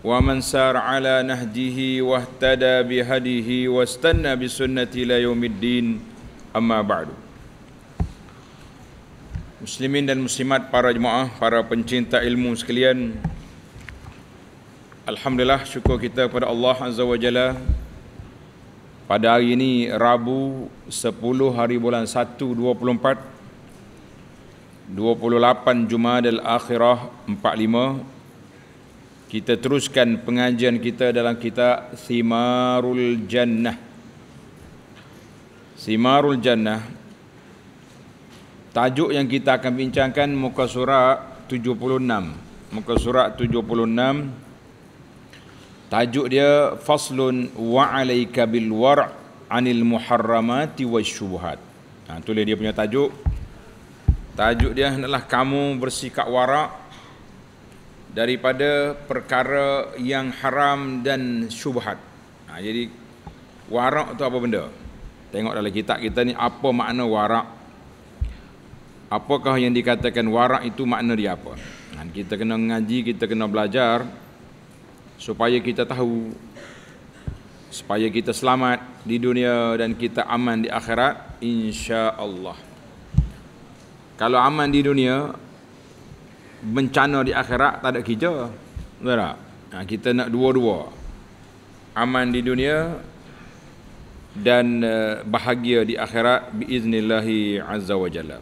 ومن سار على نهجه واهتدى بهديه واستنى بسنته الى يوم الدين اما بعد Muslimin dan muslimat para jemaah, para pencinta ilmu sekalian Alhamdulillah syukur kita kepada Allah Azza wa Jalla Pada hari ini Rabu 10 hari bulan 1 24 28 Jumadil Akhirah kita teruskan pengajian kita dalam kitab Simarul Jannah. Simarul Jannah. Tajuk yang kita akan bincangkan muka surat 76. Muka surat 76. Tajuk dia Faslun wa alayka bil war' anil muharramati wasyubhat. Ha, itulah dia punya tajuk. Tajuk dia adalah kamu bersikap warak daripada perkara yang haram dan syubhat. Ha, jadi warak tu apa benda? Tengok dalam kitab kita ni apa makna warak? Apakah yang dikatakan warak itu makna dia apa? Dan ha, kita kena ngaji, kita kena belajar supaya kita tahu supaya kita selamat di dunia dan kita aman di akhirat insya-Allah. Kalau aman di dunia, bencana di akhirat tak ada kerja. Betul tak? Nah, ha, kita nak dua-dua. Aman di dunia dan eh, bahagia di akhirat biiznillahi azza wa jalla.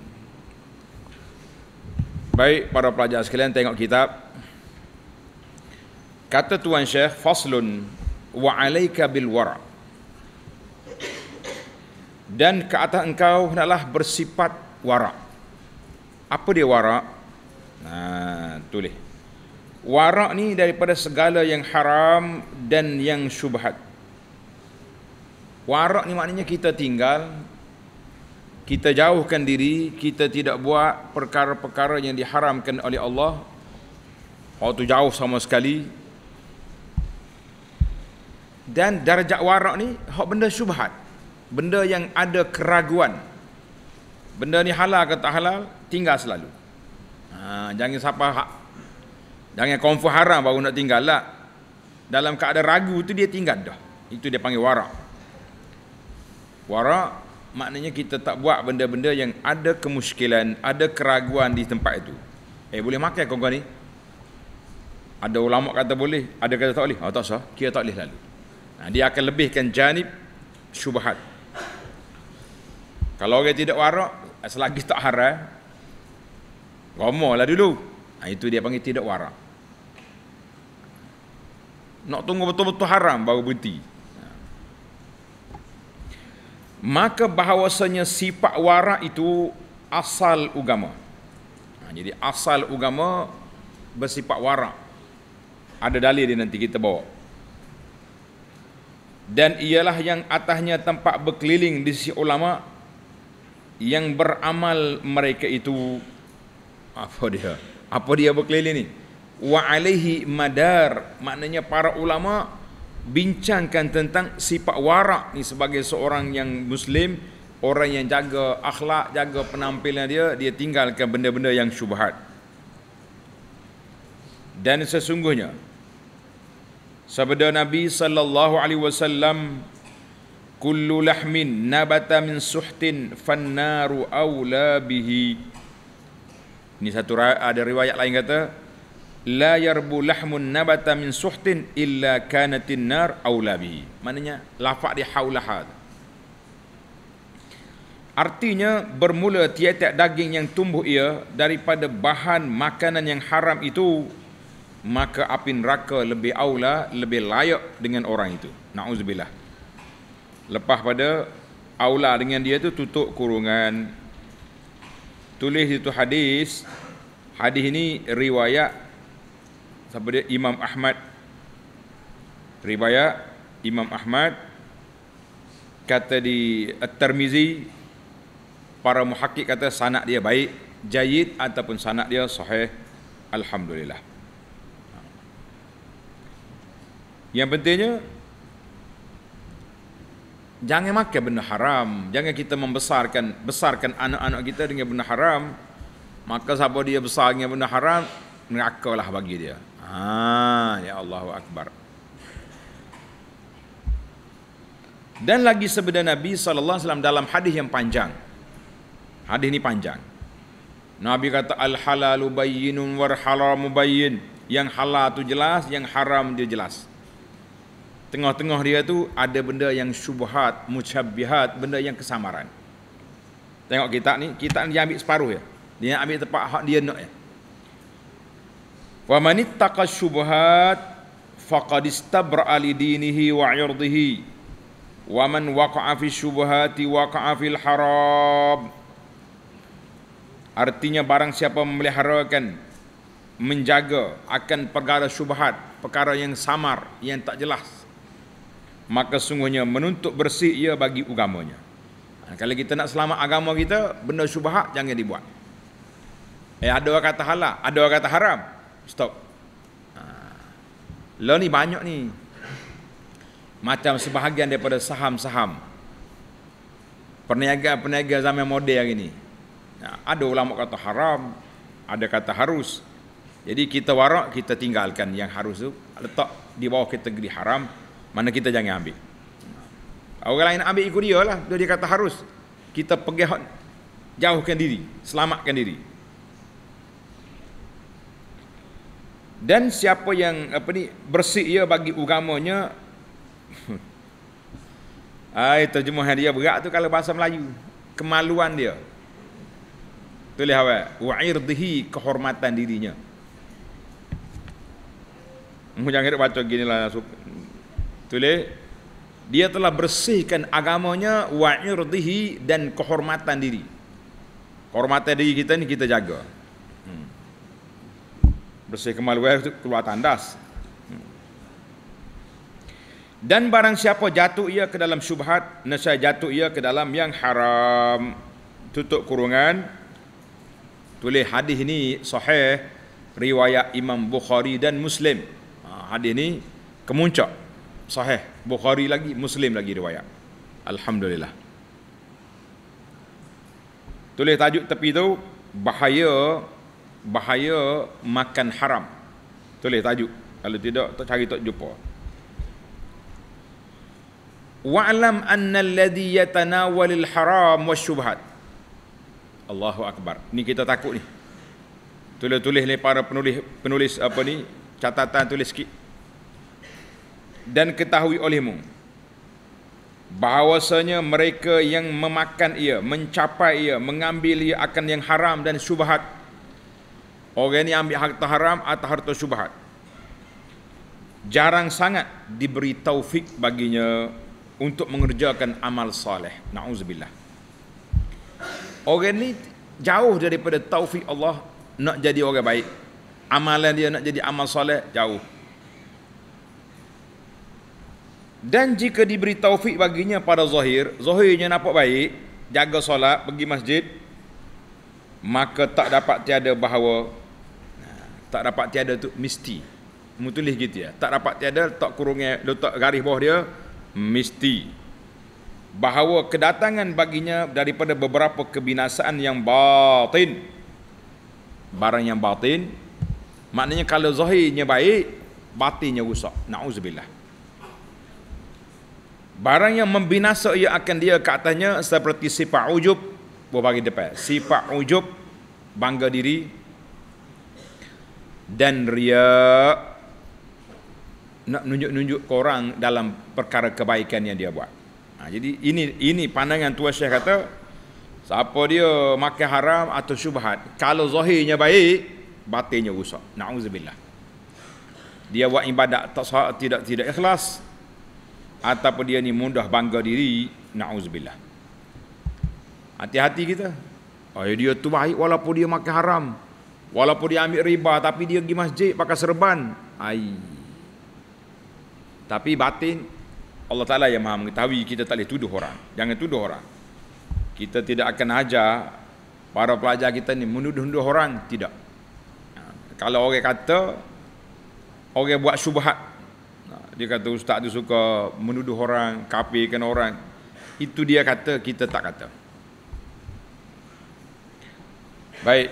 Baik para pelajar sekalian tengok kitab. Kata tuan Syekh faslun wa alayka bil wara. Dan ke atas engkau hendaklah bersifat wara. Apa dia wara'? Ha, tulis. Warak ni daripada segala yang haram dan yang syubhat. Warak ni maknanya kita tinggal, kita jauhkan diri, kita tidak buat perkara-perkara yang diharamkan oleh Allah. Waktu oh, jauh sama sekali. Dan darjah warak ni, hak benda syubhat. Benda yang ada keraguan. Benda ni halal ke tak halal, tinggal selalu ha, jangan siapa hak jangan confirm haram baru nak tinggal lah dalam keadaan ragu tu dia tinggal dah itu dia panggil warak warak maknanya kita tak buat benda-benda yang ada kemuskilan ada keraguan di tempat itu eh boleh makan kau kau ni ada ulama kata boleh ada kata tak boleh oh, tak sah kira tak boleh lalu nah, ha, dia akan lebihkan janib syubhat kalau orang tidak warak selagi tak haram Komolah dulu. Ha, itu dia panggil tidak warak. Nak tunggu betul-betul haram baru berhenti. Ha. Maka bahawasanya sifat warak itu asal agama. Ha, jadi asal agama bersifat warak. Ada dalil dia nanti kita bawa. Dan ialah yang atasnya tempat berkeliling di sisi ulama yang beramal mereka itu apa dia apa dia berkeliling ni wa alaihi madar maknanya para ulama bincangkan tentang sifat warak ni sebagai seorang yang muslim orang yang jaga akhlak jaga penampilan dia dia tinggalkan benda-benda yang syubhat dan sesungguhnya sabda Nabi sallallahu alaihi wasallam kullu lahmin nabata min suhtin fannaru aula bihi ini satu ada riwayat lain kata la yarbu lahmun nabata min suhtin illa kanatin nar aula bi. Maknanya lafaz di haulaha. Artinya bermula tiap-tiap daging yang tumbuh ia daripada bahan makanan yang haram itu maka api neraka lebih aula lebih layak dengan orang itu. Nauzubillah. Lepas pada aula dengan dia tu tutup kurungan, tulis itu hadis hadis ini riwayat siapa dia Imam Ahmad riwayat Imam Ahmad kata di At-Tirmizi para muhakkik kata sanad dia baik jayid ataupun sanad dia sahih alhamdulillah yang pentingnya jangan makan benda haram jangan kita membesarkan besarkan anak-anak kita dengan benda haram maka siapa dia besar dengan benda haram lah bagi dia ha ya Allah akbar dan lagi sebenar nabi saw dalam hadis yang panjang hadis ini panjang nabi kata al halalu bayyinun war haramu bayyin yang halal tu jelas yang haram dia jelas tengah-tengah dia tu ada benda yang syubhat, mucabbihat, benda yang kesamaran. Tengok kitab ni, kitab ni dia ambil separuh ya. Dia ambil tempat hak dia nak ya. Wa man ittaqa syubhat faqad istabra'a li dinihi wa 'irdihi. Wa man waqa'a fi syubhati waqa'a fil haram. Artinya barang siapa memeliharakan menjaga akan perkara syubhat, perkara yang samar, yang tak jelas, maka sungguhnya menuntut bersih ia bagi agamanya. Ha, kalau kita nak selamat agama kita, benda syubhat jangan dibuat. Eh ada orang kata halal, ada orang kata haram. Stop. Ha. Lo lah ni banyak ni. Macam sebahagian daripada saham-saham. Perniaga-perniaga zaman moden hari ni. Ha. ada ulama kata haram, ada kata harus. Jadi kita warak, kita tinggalkan yang harus tu. Letak di bawah kategori haram, mana kita jangan ambil orang lain nak ambil ikut dia lah dia kata harus kita pergi jauhkan diri selamatkan diri dan siapa yang apa ni bersih dia bagi agamanya ai terjemahan dia berat tu kalau bahasa Melayu kemaluan dia tulis awak wa'irdihi kehormatan dirinya Mujang hidup baca gini lah Tulis dia telah bersihkan agamanya wa irdihi dan kehormatan diri. Kehormatan diri kita ni kita jaga. Hmm. Bersih kemaluan itu keluar tandas. Hmm. Dan barang siapa jatuh ia ke dalam syubhat, nescaya jatuh ia ke dalam yang haram. Tutup kurungan. Tulis hadis ini sahih riwayat Imam Bukhari dan Muslim. Ha, hadis ini kemuncak sahih Bukhari lagi Muslim lagi riwayat Alhamdulillah tulis tajuk tepi tu bahaya bahaya makan haram tulis tajuk kalau tidak tak cari tak jumpa wa'lam anna alladhi yatanawal alharam wasyubhat Allahu akbar ni kita takut ni tulis-tulis ni para penulis penulis apa ni catatan tulis sikit dan ketahui olehmu bahawasanya mereka yang memakan ia mencapai ia mengambil ia akan yang haram dan syubhat orang ini ambil harta haram atau harta syubhat jarang sangat diberi taufik baginya untuk mengerjakan amal soleh naudzubillah orang ini jauh daripada taufik Allah nak jadi orang baik amalan dia nak jadi amal soleh jauh dan jika diberi taufik baginya pada zahir, zahirnya nampak baik, jaga solat, pergi masjid, maka tak dapat tiada bahawa tak dapat tiada tu mesti. Mutulis gitu ya. Tak dapat tiada tak kurungnya, letak garis bawah dia mesti. Bahawa kedatangan baginya daripada beberapa kebinasaan yang batin. Barang yang batin maknanya kalau zahirnya baik, batinnya rusak. Nauzubillah. Barang yang membinasa ia akan dia katanya seperti sifat ujub buat berbagi depan. Sifat ujub bangga diri dan ria nak nunjuk-nunjuk orang dalam perkara kebaikan yang dia buat. Ha, jadi ini ini pandangan tua syekh kata siapa dia makan haram atau syubhat kalau zahirnya baik batinnya rusak. Nauzubillah. Dia buat ibadat tak sah, tidak tidak ikhlas, ataupun dia ni mudah bangga diri na'uzubillah hati-hati kita oh, ya, dia tu baik walaupun dia makan haram walaupun dia ambil riba tapi dia pergi masjid pakai serban Ay. tapi batin Allah Ta'ala yang maha mengetahui kita tak boleh tuduh orang jangan tuduh orang kita tidak akan ajar para pelajar kita ni menuduh-nuduh orang tidak ha, kalau orang kata orang buat syubhat dia kata ustaz tu suka menuduh orang, kafirkan orang. Itu dia kata, kita tak kata. Baik.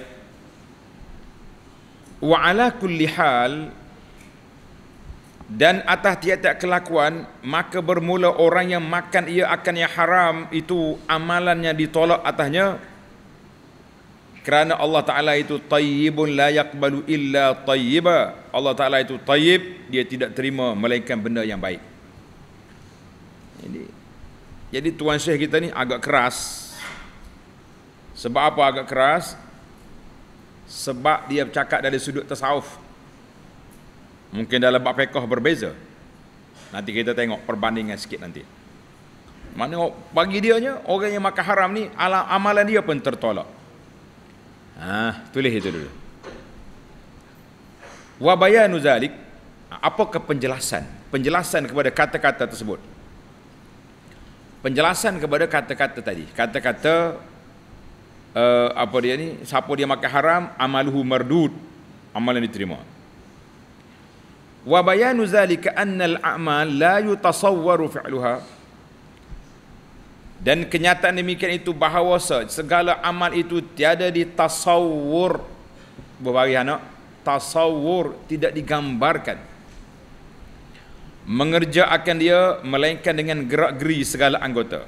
Wa ala kulli hal dan atas tiap-tiap kelakuan maka bermula orang yang makan ia akan yang haram itu amalannya ditolak atasnya kerana Allah Ta'ala itu tayyibun la yakbalu illa tayyiba Allah Ta'ala itu tayyib dia tidak terima melainkan benda yang baik jadi jadi Tuan Syekh kita ni agak keras sebab apa agak keras sebab dia bercakap dari sudut tasawuf mungkin dalam bab fiqh berbeza nanti kita tengok perbandingan sikit nanti mana bagi dia nya orang yang makan haram ni amalan dia pun tertolak Ha, tulis itu dulu. Wabayanu zalik. Apakah penjelasan? Penjelasan kepada kata-kata tersebut. Penjelasan kepada kata-kata tadi. Kata-kata uh, apa dia ni? Siapa dia makan haram, amaluhu mardud. Amalan diterima. Wabayanu zalika annal a'mal la zalika annal a'mal la yutasawwaru fi'luha dan kenyataan demikian itu bahawa segala amal itu tiada ditasawur berbagai anak tasawur tidak digambarkan mengerja akan dia melainkan dengan gerak geri segala anggota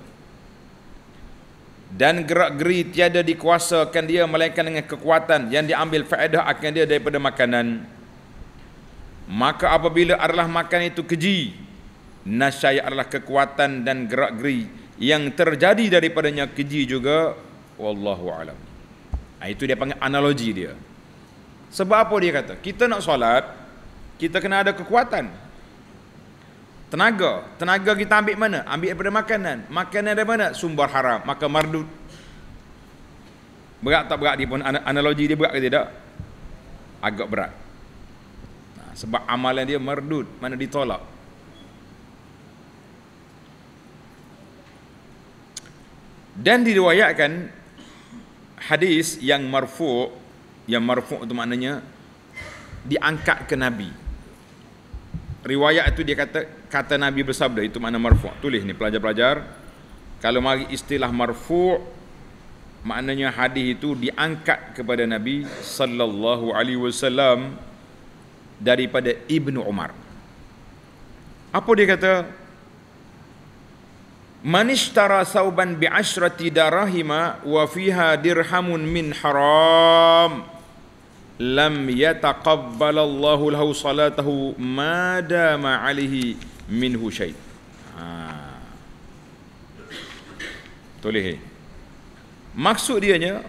dan gerak geri tiada dikuasakan dia melainkan dengan kekuatan yang diambil faedah akan dia daripada makanan maka apabila arlah makan itu keji nasyai arlah kekuatan dan gerak geri yang terjadi daripadanya keji juga wallahu alam. Nah, itu dia panggil analogi dia. Sebab apa dia kata? Kita nak solat, kita kena ada kekuatan. Tenaga, tenaga kita ambil mana? Ambil daripada makanan. Makanan dari mana? Sumber haram, maka mardut. Berat tak berat dia pun analogi dia berat ke tidak? Agak berat. Nah, sebab amalan dia mardut, mana ditolak. dan diriwayatkan hadis yang marfu' yang marfu' itu maknanya diangkat ke nabi riwayat itu dia kata kata nabi bersabda itu makna marfu' tulis ni pelajar-pelajar kalau mari istilah marfu' maknanya hadis itu diangkat kepada nabi sallallahu alaihi wasallam daripada ibnu umar apa dia kata Manishtara sauban bi ashrati darahima wa fiha dirhamun min haram lam yataqabbal Allahu lahu salatahu ma dama alihi minhu shay. Ha. Tolih. Maksud dianya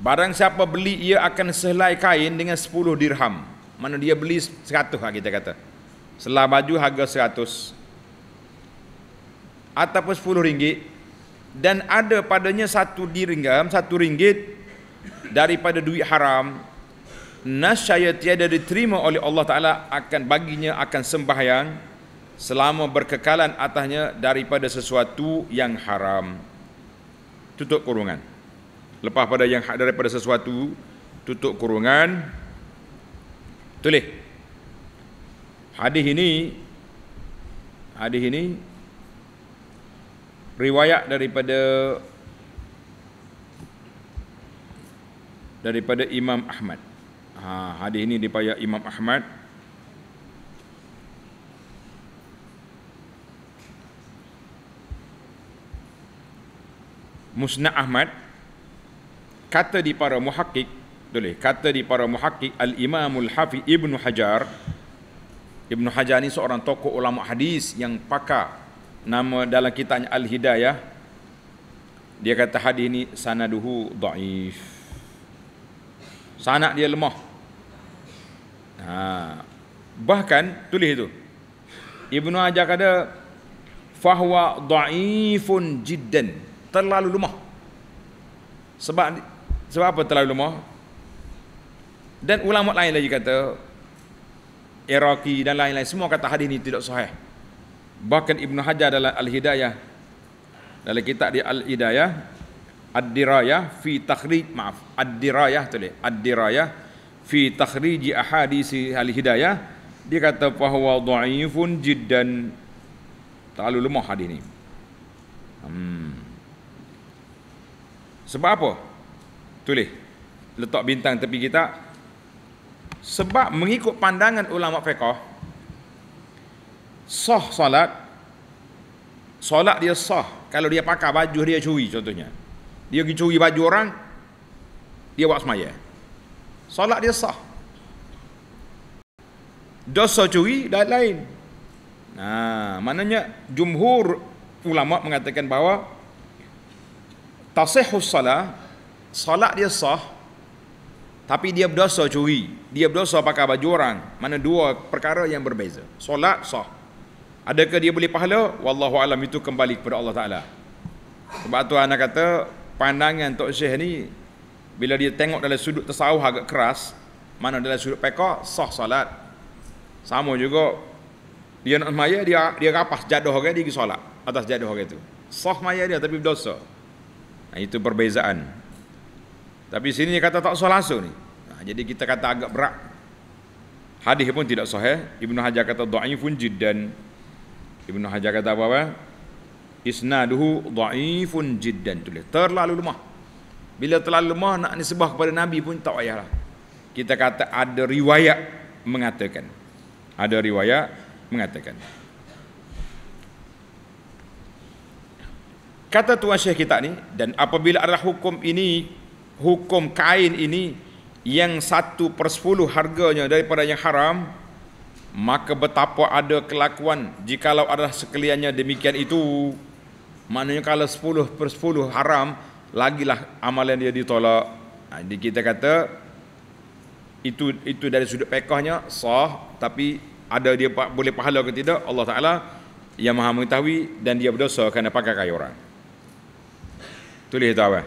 barang siapa beli ia akan sehelai kain dengan 10 dirham. Mana dia beli 100 lah ha, kita kata. Selah baju harga ataupun sepuluh ringgit dan ada padanya satu dirham satu ringgit daripada duit haram nasyaya tiada diterima oleh Allah Ta'ala akan baginya akan sembahyang selama berkekalan atasnya daripada sesuatu yang haram tutup kurungan lepas pada yang hak daripada sesuatu tutup kurungan tulis hadis ini hadis ini riwayat daripada daripada Imam Ahmad. Ha, hadis ini diriwayat Imam Ahmad. Musnad Ahmad kata di para muhakkik boleh kata di para muhakkik Al Imamul Hafi Ibnu Hajar Ibnu Hajar ni seorang tokoh ulama hadis yang pakar nama dalam kitabnya Al Hidayah dia kata hadis ini sanaduhu dhaif. Sanad dia lemah. Ha. Bahkan tulis itu. Ibnu Hajar kata fahwa dhaifun jiddan, terlalu lemah. Sebab sebab apa terlalu lemah? Dan ulama lain lagi kata Iraqi dan lain-lain semua kata hadis ini tidak sahih. Bahkan Ibn Hajar dalam Al-Hidayah dalam kitab di Al-Hidayah Ad-Dirayah fi takhrij maaf Ad-Dirayah tu Ad-Dirayah fi takhrij ahadis Al-Hidayah dia kata bahawa dhaifun jiddan terlalu lemah hadis ni. Hmm. Sebab apa? Tulis. Letak bintang tepi kita. Sebab mengikut pandangan ulama fiqh, sah solat solat dia sah kalau dia pakai baju dia curi contohnya dia pergi curi baju orang dia buat semaya solat dia sah dosa curi dan lain nah, maknanya jumhur ulama mengatakan bahawa tasihus salat solat dia sah tapi dia berdosa curi dia berdosa pakai baju orang mana dua perkara yang berbeza solat sah Adakah dia boleh pahala? Wallahu alam itu kembali kepada Allah Taala. Sebab tu anak kata pandangan Tok Syekh ni bila dia tengok dalam sudut tasawuf agak keras, mana dalam sudut pekak sah solat. Sama juga dia nak maya dia dia rapah jadah orang dia pergi solat atas jadah orang itu. Sah maya dia tapi berdosa. Nah, itu perbezaan. Tapi sini dia kata tak sah langsung ni. Nah, jadi kita kata agak berat. Hadis pun tidak sahih. Eh. Ibnu Hajar kata dhaifun jiddan. Ibnu Hajar kata apa apa? Isnaduhu dhaifun jiddan tulis. Terlalu lemah. Bila terlalu lemah nak nisbah kepada nabi pun tak payahlah. Kita kata ada riwayat mengatakan. Ada riwayat mengatakan. Kata tuan syekh kita ni dan apabila ada hukum ini hukum kain ini yang satu persepuluh harganya daripada yang haram maka betapa ada kelakuan jikalau ada sekaliannya demikian itu maknanya kalau sepuluh per sepuluh haram lagilah amalan dia ditolak ha, jadi kita kata itu itu dari sudut pekahnya sah tapi ada dia boleh pahala atau tidak Allah Ta'ala yang maha mengetahui dan dia berdosa kerana pakai kaya orang tulis itu apa eh?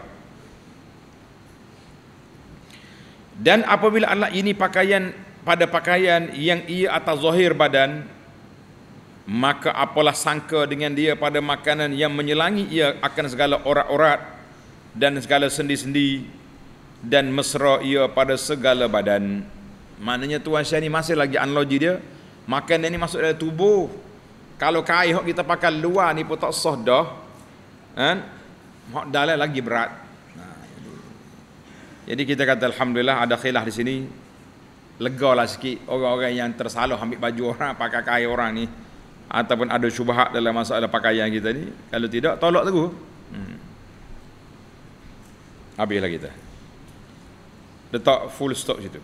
dan apabila Allah ini pakaian pada pakaian yang ia atas zahir badan maka apalah sangka dengan dia pada makanan yang menyelangi ia akan segala orat-orat dan segala sendi-sendi dan mesra ia pada segala badan maknanya tuan saya ni masih lagi analogi dia makanan ni masuk dalam tubuh kalau kain hok kita pakai luar ni pun tak sah dah kan hok dalam lagi berat jadi kita kata alhamdulillah ada khilaf di sini lega lah sikit orang-orang yang tersalah ambil baju orang, pakai kain orang ni ataupun ada syubhat dalam masalah pakaian kita ni. Kalau tidak tolak teguh. Hmm. Habislah kita. Letak full stop situ.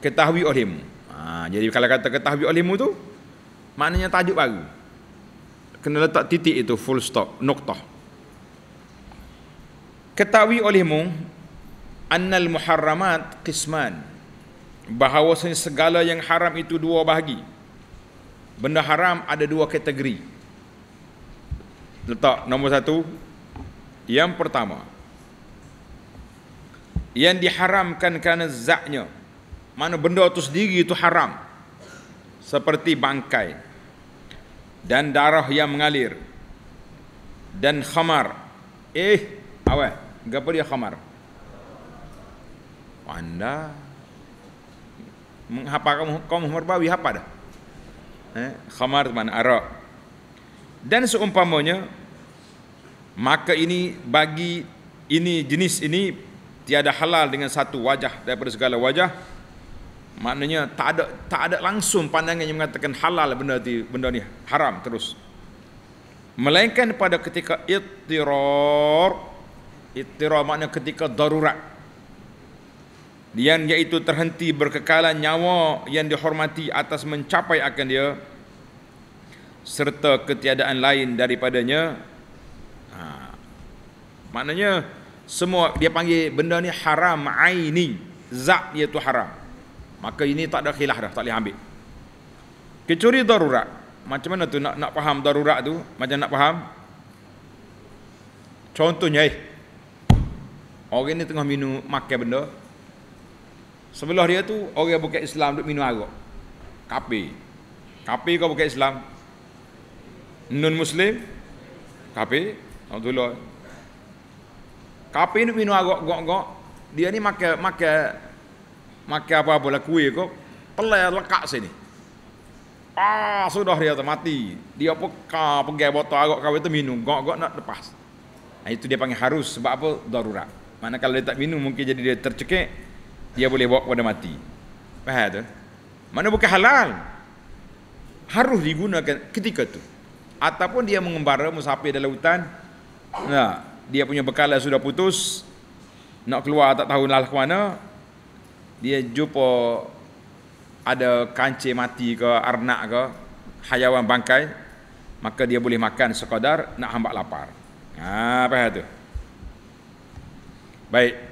Ketahui olehmu. Ha, jadi kalau kata ketahui olehmu tu maknanya tajuk baru. Kena letak titik itu full stop, noktah. Ketahui olehmu annal muharramat qisman. Bahawa segala yang haram itu dua bahagi. Benda haram ada dua kategori. Letak nombor satu. Yang pertama. Yang diharamkan kerana zatnya. Mana benda itu sendiri itu haram. Seperti bangkai. Dan darah yang mengalir. Dan khamar. Eh, awak. Gapa dia khamar? Pandai menghapa kamu kaum merbawi apa dah. Eh, khamar teman arak. Dan seumpamanya maka ini bagi ini jenis ini tiada halal dengan satu wajah daripada segala wajah. Maknanya tak ada tak ada langsung pandangan yang mengatakan halal benda di benda ni haram terus. Melainkan pada ketika ittirar ittirar maknanya ketika darurat yang iaitu terhenti berkekalan nyawa yang dihormati atas mencapai akan dia serta ketiadaan lain daripadanya ha. maknanya semua dia panggil benda ni haram aini zat iaitu haram maka ini tak ada khilaf dah tak boleh ambil kecuri darurat macam mana tu nak nak faham darurat tu macam nak faham contohnya eh orang ni tengah minum makan benda Sebelah dia tu orang bukan Islam duk minum arak. Kapi. Kapi kau bukan Islam. Non muslim. Kapi. Alhamdulillah. Kapi ni minum arak gok-gok. Dia ni makan makan makan apa-apa lah kuih kau. Pelai lekak sini. Ah, sudah dia tu mati. Dia peka pegang botol arak kau itu minum gok-gok nak lepas. Nah, itu dia panggil harus sebab apa? Darurat. Mana kalau dia tak minum mungkin jadi dia tercekik, dia boleh bawa kepada mati. Faham tu? Mana bukan halal. Harus digunakan ketika tu. Ataupun dia mengembara musafir dalam hutan. Nah, dia punya bekalan sudah putus. Nak keluar tak tahu lah ke mana. Dia jumpa ada kancil mati ke arnak ke hayawan bangkai maka dia boleh makan sekadar nak hambat lapar. Ha, apa itu? Baik.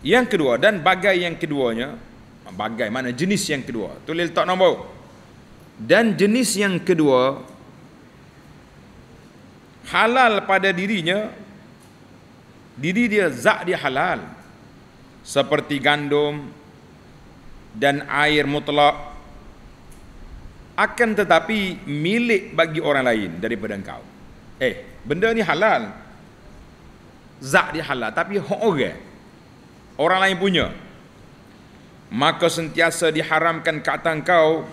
Yang kedua dan bagai yang keduanya bagai mana jenis yang kedua tulis letak nombor dan jenis yang kedua halal pada dirinya diri dia zak dia halal seperti gandum dan air mutlak akan tetapi milik bagi orang lain daripada engkau eh benda ni halal zak dia halal tapi hak orang orang lain punya maka sentiasa diharamkan kata engkau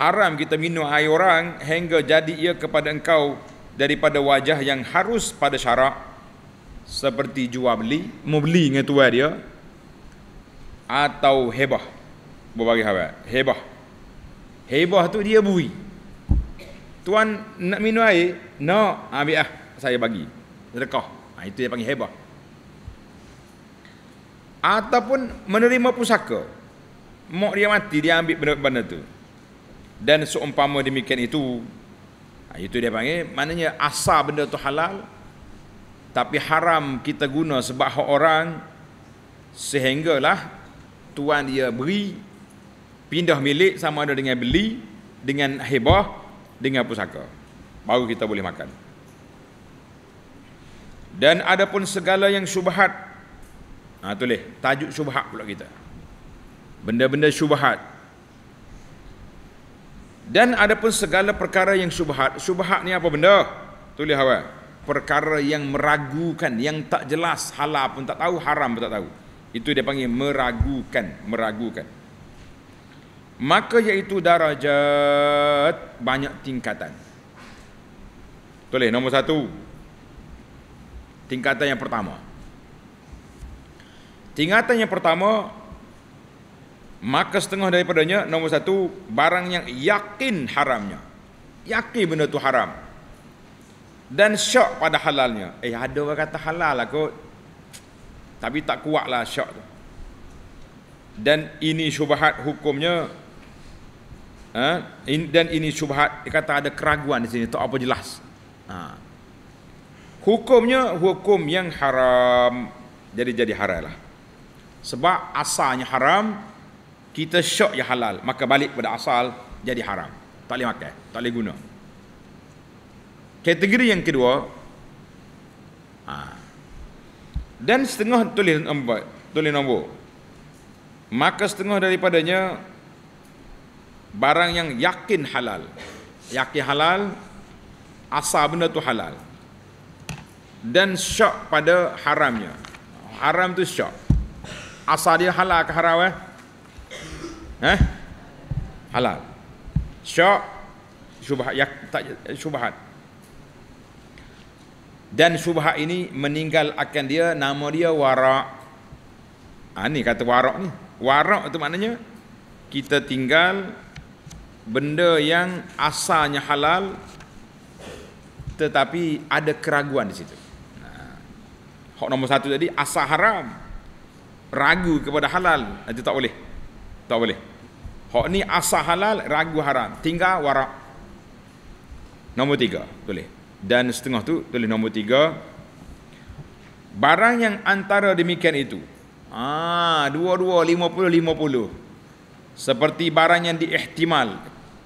haram kita minum air orang hingga jadi ia kepada engkau daripada wajah yang harus pada syarak seperti jual beli membeli dengan tuan dia atau hebah berbagai hal hebah hebah tu dia bui tuan nak minum air nak no. ambil ah saya bagi sedekah ha, itu dia panggil hebah ataupun menerima pusaka mak dia mati dia ambil benda-benda tu dan seumpama demikian itu ha, itu dia panggil maknanya asal benda tu halal tapi haram kita guna sebab hak orang sehinggalah tuan dia beri pindah milik sama ada dengan beli dengan hibah dengan pusaka baru kita boleh makan dan adapun segala yang syubhat Ha, tulis. Tajuk syubhat pula kita. Benda-benda syubhat. Dan ada pun segala perkara yang syubhat. Syubhat ni apa benda? Tulis apa? Perkara yang meragukan, yang tak jelas, halal pun tak tahu, haram pun tak tahu. Itu dia panggil meragukan, meragukan. Maka iaitu darajat banyak tingkatan. Tulis nombor satu. Tingkatan yang Pertama. Tingatan yang pertama Maka setengah daripadanya Nombor satu Barang yang yakin haramnya Yakin benda tu haram Dan syak pada halalnya Eh ada orang kata halal lah kot Tapi tak kuat lah syak tu Dan ini syubahat hukumnya ha? Dan ini syubahat Dia kata ada keraguan di sini Tak apa jelas ha. Hukumnya hukum yang haram Jadi jadi haram lah sebab asalnya haram, kita syok yang halal. Maka balik pada asal, jadi haram. Tak boleh makan, tak boleh guna. Kategori yang kedua, ha. dan setengah tulis nombor, tulis nombor. Maka setengah daripadanya, barang yang yakin halal. Yakin halal, asal benda tu halal. Dan syok pada haramnya. Haram tu syok asal dia halal ke haram eh? Eh? Halal. Syak syubhat ya, tak syubhat. Dan syubhat ini meninggal akan dia nama dia warak. Ha, ah, ini kata warak ni. Warak itu maknanya kita tinggal benda yang asalnya halal tetapi ada keraguan di situ. Hak nombor satu tadi asal haram ragu kepada halal itu tak boleh tak boleh hak ni asal halal ragu haram tinggal warak nombor tiga boleh dan setengah tu boleh nombor tiga barang yang antara demikian itu ah dua dua lima puluh lima puluh seperti barang yang diihtimal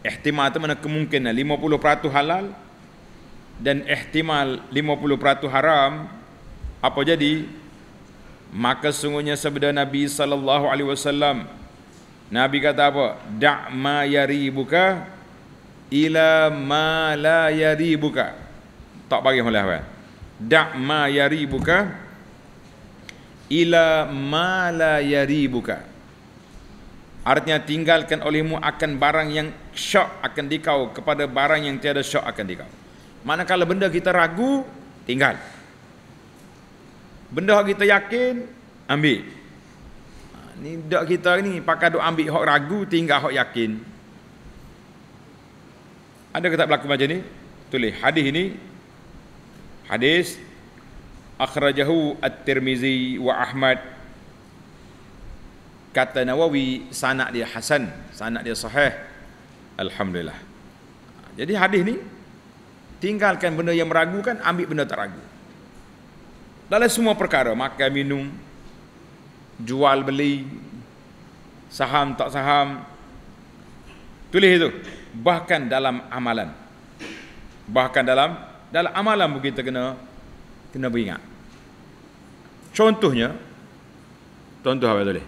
ihtimal itu mana kemungkinan lima puluh peratus halal dan ihtimal lima puluh peratus haram apa jadi maka sungguhnya sabda Nabi sallallahu alaihi wasallam Nabi kata apa da' ma yari buka ila ma la yari buka tak bagi oleh awal da' ma yari buka ila ma la yari buka artinya tinggalkan olehmu akan barang yang syak akan dikau kepada barang yang tiada syak akan dikau manakala benda kita ragu tinggal Benda yang kita yakin, ambil. Ha, ni dak kita ni pakai duk ambil hak ragu tinggal hak yakin. Ada ke tak berlaku macam ni? Tulis hadis ini hadis akhrajahu at-Tirmizi wa Ahmad kata Nawawi sanad dia hasan, sanad dia sahih. Alhamdulillah. Ha, jadi hadis ni tinggalkan benda yang meragukan, ambil benda tak ragu dalam semua perkara makan minum jual beli saham tak saham tulis itu bahkan dalam amalan bahkan dalam dalam amalan pun kita kena kena beringat contohnya contoh apa tulis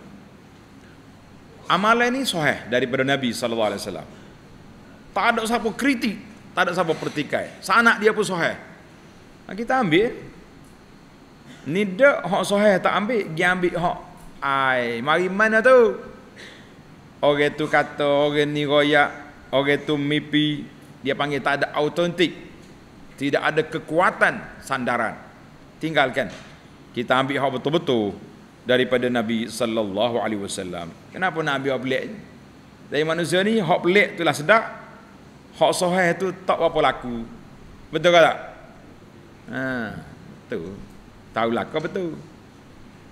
amalan ini sahih daripada Nabi SAW tak ada siapa kritik tak ada siapa pertikai sanak dia pun sahih kita ambil Nida hak sahih tak ambil, dia ambil hak ai. Mari mana lah tu? Orang tu kata orang ni royak, orang tu mimpi, dia panggil tak ada autentik. Tidak ada kekuatan sandaran. Tinggalkan. Kita ambil hak betul-betul daripada Nabi sallallahu alaihi wasallam. Kenapa Nabi ambil hak pelik? Dari manusia ni hak pelik itulah sedap. Hak sahih tu tak apa laku. Betul ke tak? Ha, tu. Taulah kau betul.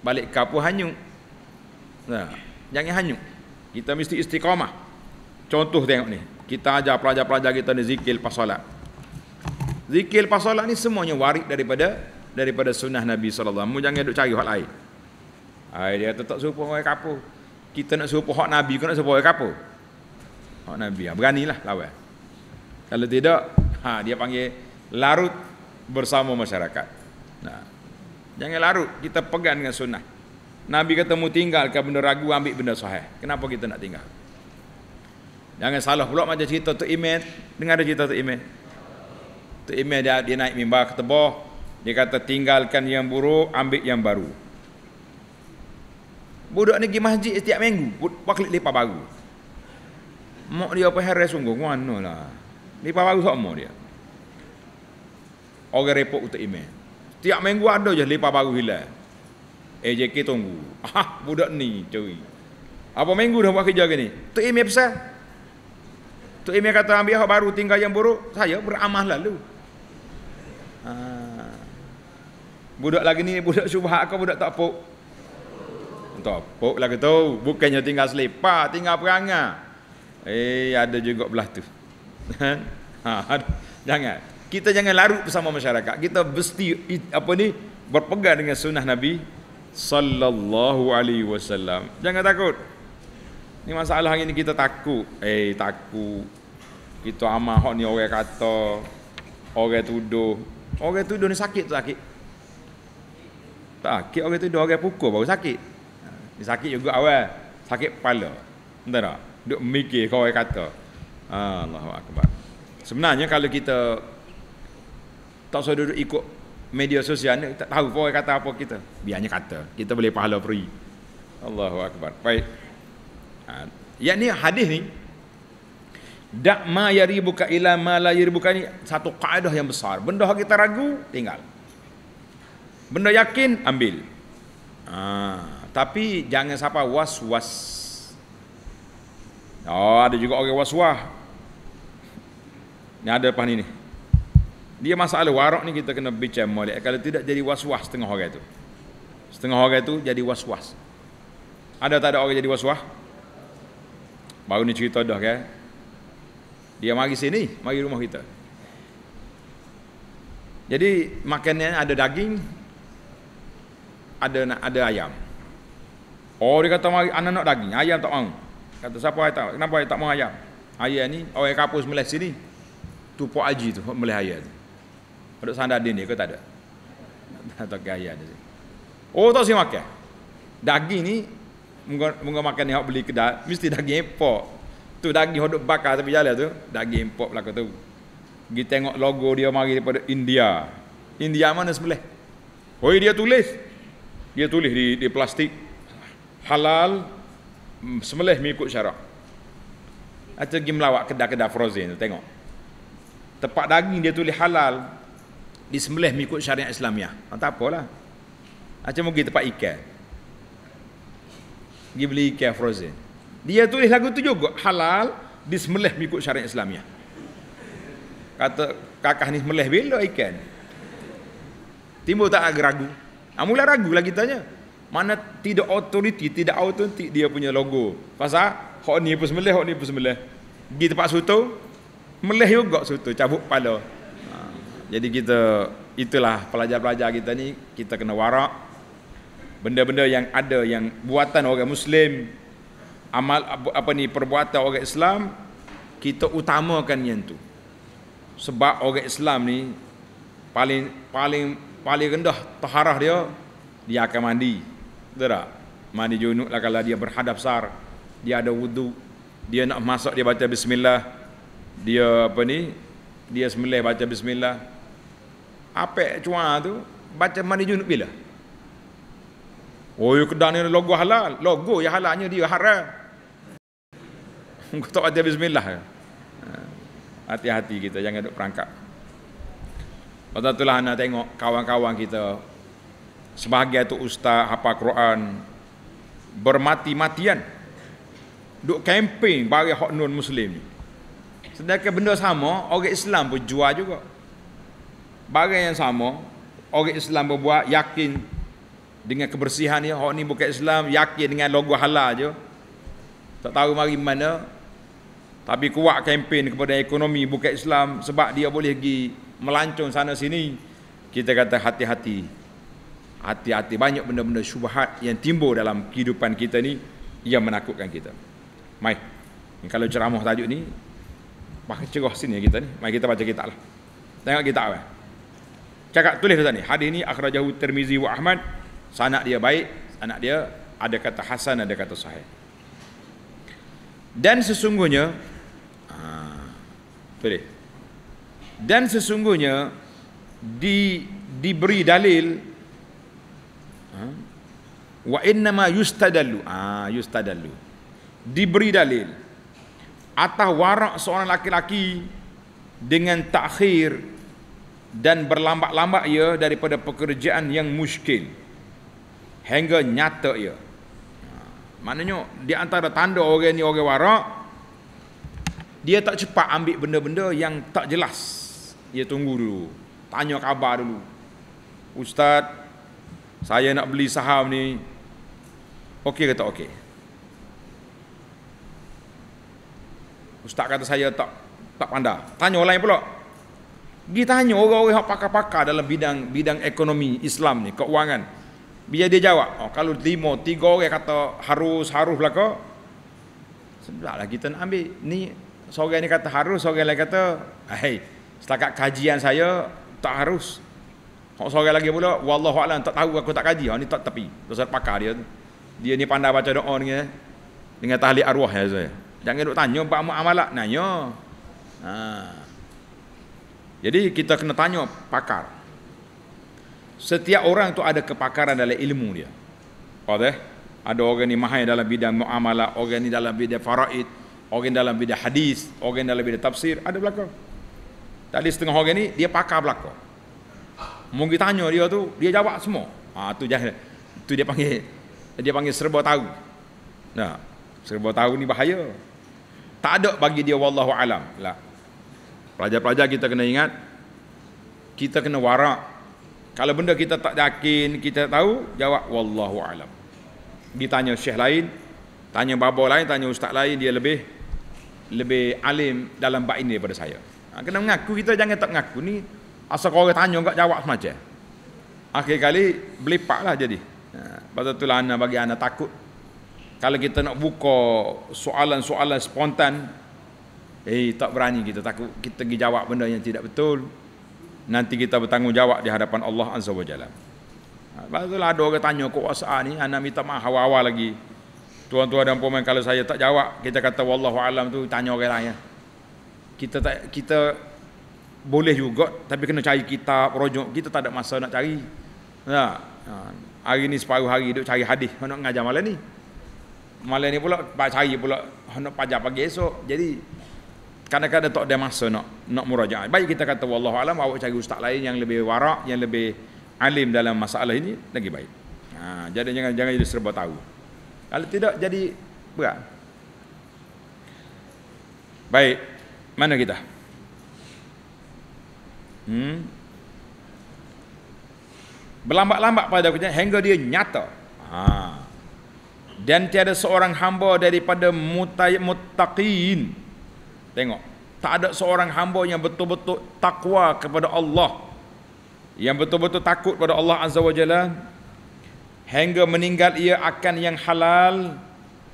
Balik kau pun hanyut. Nah, jangan hanyut. Kita mesti istiqamah. Contoh tengok ni. Kita ajar pelajar-pelajar kita ni zikir pas solat. Zikir pas ni semuanya waris daripada daripada sunnah Nabi SAW. Mu jangan duk cari hal lain. Ai dia tetap serupa orang kapo. Kita nak serupa hak Nabi kita nak serupa orang kapo. Hak Nabi ah lah, lawan. Kalau tidak, ha dia panggil larut bersama masyarakat. Nah. Jangan larut kita pegang dengan sunnah. Nabi kata mu tinggalkan benda ragu ambil benda sahih. Kenapa kita nak tinggal? Jangan salah pula macam cerita tu Imel. Dengar ada cerita tu Imel. Tu Imel dia, dia naik mimbar ke tebah. Dia kata tinggalkan yang buruk ambil yang baru. Budak ni pergi masjid setiap minggu. Paklik lepas baru. Mak dia apa heran sungguh. Mana lah. Lepas baru sama dia. Orang repot untuk Imel. Tiap minggu ada je lepas baru hilang. AJK eh, tunggu. Ha, budak ni cuy. Apa minggu dah buat kerja ke ni? Tok Imi pesan. Tok Imi kata ambil hak baru tinggal yang buruk. Saya beramah lalu. Ha. Budak lagi ni budak subah ke budak tak puk? Tak puk lagi tu. Bukannya tinggal selepas, tinggal perangai. Eh, ada juga belah tu. ha, jangan kita jangan larut bersama masyarakat kita mesti apa ni berpegang dengan sunnah nabi sallallahu alaihi wasallam jangan takut ni masalah hari ni kita takut eh takut kita amah hok ni orang kata orang tuduh orang tuduh ni sakit sakit tak sakit orang tuduh orang pukul baru sakit ni sakit juga awal sakit kepala entah tak duk mikir kau orang kata Allahu akbar sebenarnya kalau kita tak usah duduk ikut media sosial ni tak tahu orang kata apa kita biarnya kata kita boleh pahala free Allahu akbar baik ha. yang ni hadis ni dak ma yari buka ila ma la yari buka ni satu kaedah yang besar benda kita ragu tinggal benda yakin ambil ha. tapi jangan siapa was was oh ada juga orang was was ni ada depan ni ni dia masalah warak ni kita kena bincang molek. Kalau tidak jadi was-was setengah orang tu. Setengah orang tu jadi was-was. Ada tak ada orang jadi was-was? Baru ni cerita dah kan. Dia mari sini, mari rumah kita. Jadi makannya ada daging, ada ada ayam. Oh dia kata mari anak nak daging, ayam tak mau. Kata siapa ayam tak? Kenapa ayam tak mau ayam? Ayam ni orang kapus Melayu sini. Tupuk aji tu Melayu ayam. Tu. Untuk sandar dini ke tak ada? Tak gaya dia. Oh tak sih makan. Daging ni Mungkin makan ni hok beli kedai mesti daging empok. Tu daging hok bakar tapi jalan tu, daging empok belaka tu. Gi tengok logo dia mari daripada India. India mana sebelah? Oh dia tulis. Dia tulis di di plastik halal mm, sebelah mengikut syarat. Atau gi melawat kedai-kedai frozen tu tengok. Tempat daging dia tulis halal, disembelih mengikut syariat Islamiah. Ah, tak apalah. Macam pergi tempat ikan. Pergi beli ikan frozen. Dia tulis lagu tu juga halal disembelih mengikut syariat Islamiah. Kata kakak ni sembelih bila ikan. Timbul tak agak ragu. Ah, mula ragu lagi tanya. Mana tidak autoriti, tidak autentik dia punya logo. Pasal hok ni pun sembelih, hok ni pun sembelih. Pergi tempat soto, meleh juga soto cabut kepala. Jadi kita itulah pelajar-pelajar kita ni kita kena warak benda-benda yang ada yang buatan orang muslim amal apa ni perbuatan orang Islam kita utamakan yang tu. Sebab orang Islam ni paling paling paling rendah taharah dia dia akan mandi. Betul tak? Mandi junub lah kalau dia berhadap sar, dia ada wudu, dia nak masuk dia baca bismillah. Dia apa ni? Dia sembelih baca bismillah apek cua tu baca mandi junub bila oh kedah ni logo halal logo yang halalnya dia haram kau tak ada bismillah ha. hati-hati kita jangan duduk perangkap Lepas tu lah tengok kawan-kawan kita Sebahagian tu ustaz hafal Quran Bermati-matian duduk kempen bagi hak non muslim ni Sedangkan benda sama Orang Islam pun jual juga barang yang sama orang Islam berbuat yakin dengan kebersihan ni, orang ni bukan Islam yakin dengan logo halal je tak tahu mari mana tapi kuat kempen kepada ekonomi bukan Islam sebab dia boleh pergi melancong sana sini kita kata hati-hati hati-hati banyak benda-benda syubhat yang timbul dalam kehidupan kita ni yang menakutkan kita mai kalau ceramah tajuk ni pakai cerah sini kita ni mai kita baca kitab lah tengok kitab lah cakap tulis Ustaz ni. Hadis ni akhrajahu Tirmizi wa Ahmad. Sanak dia baik. Anak dia ada kata Hasan, ada kata Sahih. Dan sesungguhnya. Ha, tulis. Dan sesungguhnya. Di, diberi dalil. Ha, wa innama yustadallu. Ah, yustadallu. Diberi dalil. Atas warak seorang laki-laki. Dengan takhir dan berlambak-lambak ia daripada pekerjaan yang muskil hingga nyata ia ha, maknanya di antara tanda orang ni orang warak dia tak cepat ambil benda-benda yang tak jelas dia tunggu dulu tanya khabar dulu ustaz saya nak beli saham ni okey kata okey ustaz kata saya tak tak pandai tanya orang lain pula Ditanya orang-orang yang pakar-pakar dalam bidang bidang ekonomi Islam ni, keuangan. Biar dia jawab. Oh, kalau lima, tiga orang kata harus, harus lah Sudahlah lah kita nak ambil. Ni, seorang ni kata harus, seorang lain kata, hey, setakat kajian saya, tak harus. Kalau seorang lagi pula, Wallahu alam, tak tahu aku tak kaji. Oh, ni tak tepi. Pasal pakar dia Dia ni pandai baca doa ni. Eh. Dengan tahlil arwah ya saya. Jangan duk tanya, Pak Amalak, nanya. Haa. Jadi kita kena tanya pakar. Setiap orang tu ada kepakaran dalam ilmu dia. Ada eh? ada orang ni mahir dalam bidang muamalah, orang ni dalam bidang faraid, orang dalam bidang hadis, orang dalam bidang tafsir, ada belaka. Tadi setengah orang ni dia pakar belaka. Mungkin tanya dia tu, dia jawab semua. Ha, tu jangan tu dia panggil dia panggil serba tahu. Nah, serba tahu ni bahaya. Tak ada bagi dia wallahu alam. Lah, Pelajar-pelajar kita kena ingat kita kena warak. Kalau benda kita tak yakin, kita tak tahu, jawab wallahu alam. Ditanya syekh lain, tanya babo lain, tanya ustaz lain dia lebih lebih alim dalam bab ini daripada saya. Ha, kena mengaku kita jangan tak mengaku ni asal kau orang tanya enggak jawab semacam. Akhir kali belipaklah jadi. Ha, pasal tu lah anak bagi anak takut. Kalau kita nak buka soalan-soalan spontan, Eh tak berani kita takut kita pergi jawab benda yang tidak betul. Nanti kita bertanggungjawab di hadapan Allah Azza wa Jalla. Ha, Baru ada orang tanya ke WhatsApp ni anak minta maaf awal-awal lagi. Tuan-tuan dan puan kalau saya tak jawab kita kata wallahu alam tu tanya orang lain. Ya. Kita tak kita boleh juga tapi kena cari kitab rujuk kita tak ada masa nak cari. Ha. ha. Hari ni separuh hari duk cari hadis nak ngajar malam ni. Malam ni pula cari pula nak pajak pagi esok. Jadi kadang-kadang tak ada masa nak nak murajaah. Baik kita kata wallahu alam awak cari ustaz lain yang lebih warak, yang lebih alim dalam masalah ini lagi baik. Ha, jadi jangan jangan jadi serba tahu. Kalau tidak jadi berat. Baik. Mana kita? Hmm. Berlambat-lambat pada kerja hingga dia nyata. Ha. Dan tiada seorang hamba daripada mutaqin Tengok. Tak ada seorang hamba yang betul-betul takwa kepada Allah. Yang betul-betul takut pada Allah Azza wa Jalla. Hingga meninggal ia akan yang halal.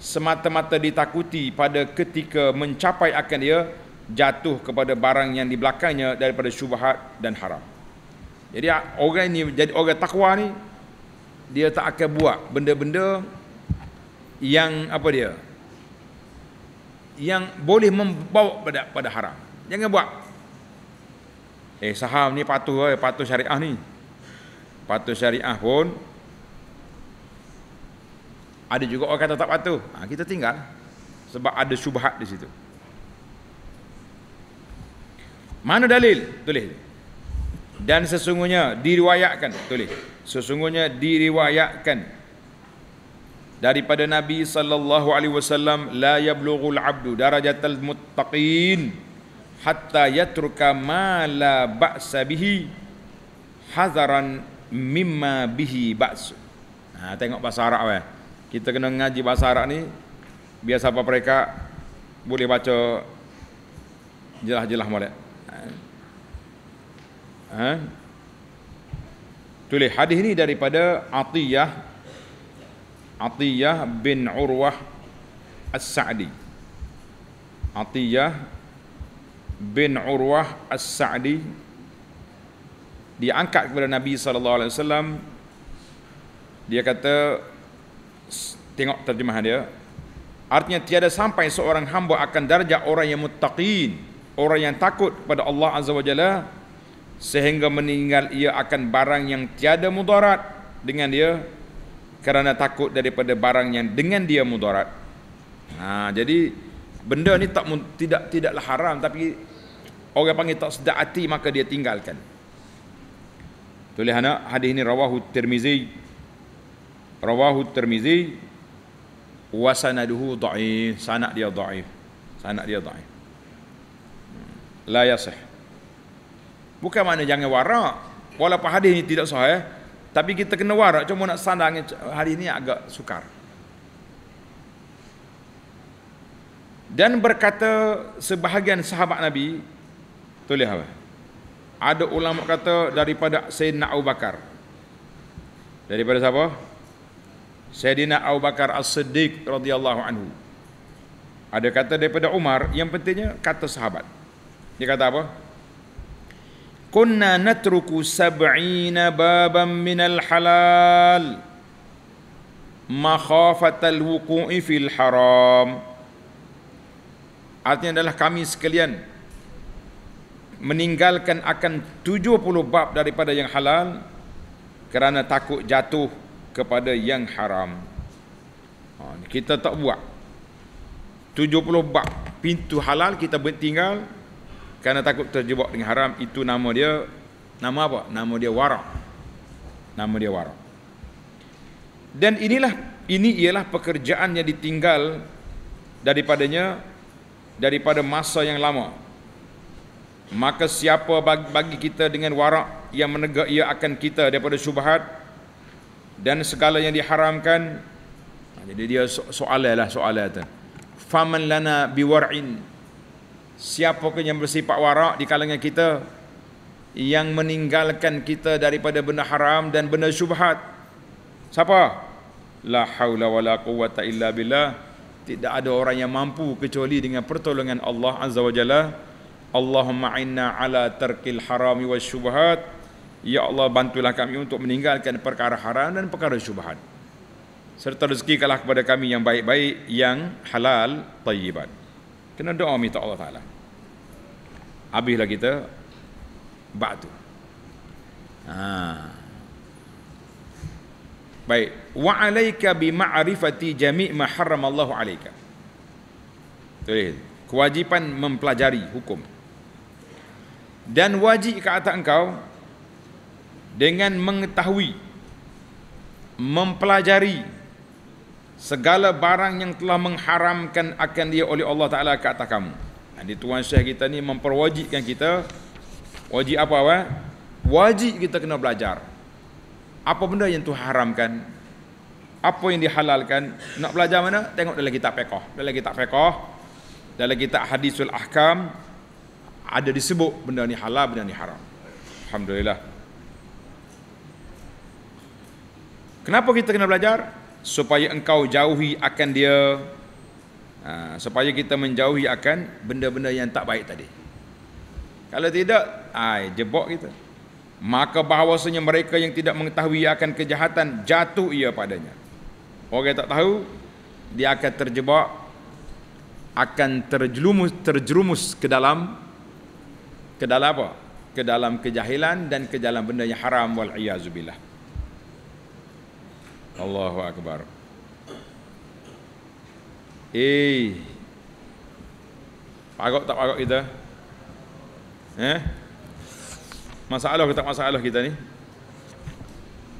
Semata-mata ditakuti pada ketika mencapai akan ia. Jatuh kepada barang yang di belakangnya daripada syubhat dan haram. Jadi orang ini jadi orang takwa ni dia tak akan buat benda-benda yang apa dia yang boleh membawa pada pada haram. Jangan buat. Eh saham ni patuh eh, patuh syariah ni. Patuh syariah pun ada juga orang kata tak patuh. Ha, kita tinggal sebab ada syubhat di situ. Mana dalil? Tulis. Dan sesungguhnya diriwayatkan, tulis. Sesungguhnya diriwayatkan daripada Nabi sallallahu alaihi wasallam la yablughul abdu darajatal muttaqin hatta yatruka ma la ba'sa bihi hazaran mimma bihi ba's. Ha tengok bahasa Arab eh. Kita kena ngaji bahasa Arab ni biasa apa mereka boleh baca jelah-jelah molek. Ha. ha? Tulis hadis ni daripada Atiyah Atiyah bin Urwah As-Sa'di Atiyah bin Urwah As-Sa'di diangkat kepada Nabi sallallahu alaihi wasallam dia kata tengok terjemahan dia artinya tiada sampai seorang hamba akan darjah orang yang muttaqin orang yang takut kepada Allah azza wajalla sehingga meninggal ia akan barang yang tiada mudarat dengan dia kerana takut daripada barang yang dengan dia mudarat. Ha, jadi benda ni tak tidak tidaklah haram tapi orang panggil tak sedar hati maka dia tinggalkan. Tulis ya, anak hadis ini rawahu Tirmizi. Rawahu Tirmizi wa sanaduhu dhaif, sanad dia dhaif. Sanad dia dhaif. Hmm. La yasih. Bukan mana jangan warak. Walaupun hadis ini tidak sahih, eh? Tapi kita kena warak cuma nak sandang hari ini agak sukar. Dan berkata sebahagian sahabat Nabi, tulis apa? Ada ulama kata daripada Sayyidina Abu Bakar. Daripada siapa? Sayyidina Abu Bakar As-Siddiq radhiyallahu anhu. Ada kata daripada Umar, yang pentingnya kata sahabat. Dia kata apa? kunna natruku sab'ina baban minal halal makhafatal wuku'i fil haram artinya adalah kami sekalian meninggalkan akan 70 bab daripada yang halal kerana takut jatuh kepada yang haram ha, kita tak buat 70 bab pintu halal kita tinggal kerana takut terjebak dengan haram itu nama dia nama apa nama dia wara' nama dia wara' dan inilah ini ialah pekerjaan yang ditinggal daripadanya daripada masa yang lama maka siapa bagi kita dengan wara' yang menegak ia akan kita daripada subhat dan segala yang diharamkan jadi dia soalan lah soalan tu faman lana biwar'in Siapa siapakah yang bersifat warak di kalangan kita yang meninggalkan kita daripada benda haram dan benda syubhat siapa la haula wala quwata illa billah tidak ada orang yang mampu kecuali dengan pertolongan Allah azza wajalla Allahumma inna ala tarkil harami was syubhat ya Allah bantulah kami untuk meninggalkan perkara haram dan perkara syubhat serta rezeki kalah kepada kami yang baik-baik yang halal tayyibat. kena doa minta Allah taala habislah kita bab tu. Ha. Baik, wa alayka bi jami' ma harrama Allah Tulis kewajipan mempelajari hukum. Dan wajib ke atas engkau dengan mengetahui mempelajari segala barang yang telah mengharamkan akan dia oleh Allah Ta'ala ke atas kamu. Jadi tuan syekh kita ni memperwajibkan kita wajib apa apa? Wajib kita kena belajar. Apa benda yang Tuhan haramkan? Apa yang dihalalkan? Nak belajar mana? Tengok dalam kitab fiqh. Dalam kitab fiqh, dalam kitab hadisul ahkam ada disebut benda ni halal, benda ni haram. Alhamdulillah. Kenapa kita kena belajar? Supaya engkau jauhi akan dia Ha, supaya kita menjauhi akan benda-benda yang tak baik tadi. Kalau tidak, ai jebok kita. Maka bahawasanya mereka yang tidak mengetahui akan kejahatan jatuh ia padanya. Orang yang tak tahu dia akan terjebak akan terjerumus terjerumus ke dalam ke dalam apa? ke dalam kejahilan dan ke dalam benda yang haram wal iazubillah. Allahu akbar. Hei. Parok tak parok kita? Eh? Masalah ke tak masalah kita ni?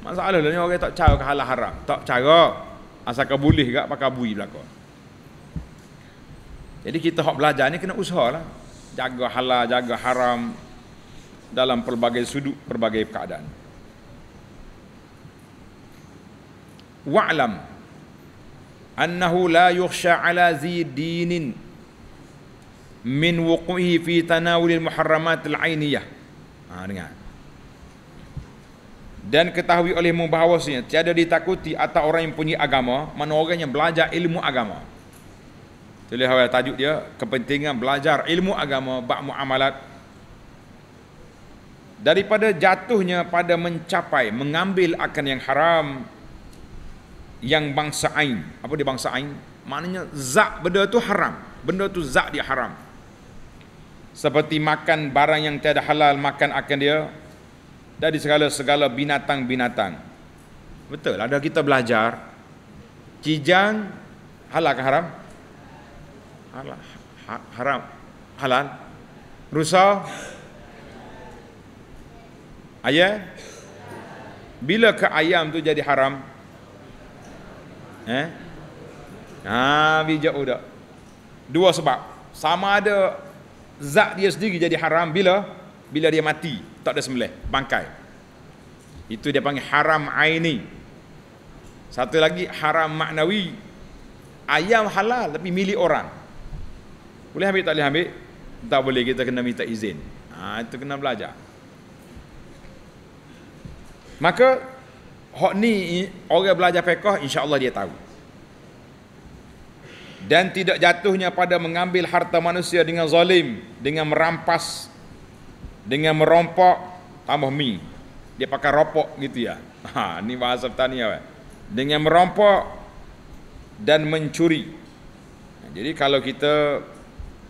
Masalah lah ni orang tak cara ke halal haram. Tak cara. Asalkan boleh gak pakai bui belakang. Jadi kita hok belajar ni kena usaha lah. Jaga halal, jaga haram dalam pelbagai sudut, pelbagai keadaan. Wa'lam annahu la yukhsha ala zidinin min wuqu'i fi tanawul almuharramat alainiyah ha dengar dan ketahui olehmu bahawasanya tiada ditakuti atau orang yang punya agama mana orang yang belajar ilmu agama jadi hawa tajuk dia kepentingan belajar ilmu agama bab muamalat daripada jatuhnya pada mencapai mengambil akan yang haram yang bangsa Ain. Apa dia bangsa Ain? Maknanya zak benda tu haram. Benda tu zak dia haram. Seperti makan barang yang tiada halal makan akan dia dari segala segala binatang-binatang. Betul, ada kita belajar Cijang halal ke haram? Halal. Ha, haram. Halal. Rusa? Ayah? Bila ke ayam tu jadi haram? Eh? Ha, bijak budak. Dua sebab. Sama ada zat dia sendiri jadi haram bila bila dia mati, tak ada sembelih, bangkai. Itu dia panggil haram aini. Satu lagi haram maknawi. Ayam halal tapi milik orang. Boleh ambil tak boleh ambil? Tak boleh kita kena minta izin. Ha, itu kena belajar. Maka Hak ni orang belajar fiqh insya-Allah dia tahu. Dan tidak jatuhnya pada mengambil harta manusia dengan zalim, dengan merampas, dengan merompak tambah mi. Dia pakai ropok gitu ya. Ha, ni bahasa petani apa? Ya, dengan merompak dan mencuri. Jadi kalau kita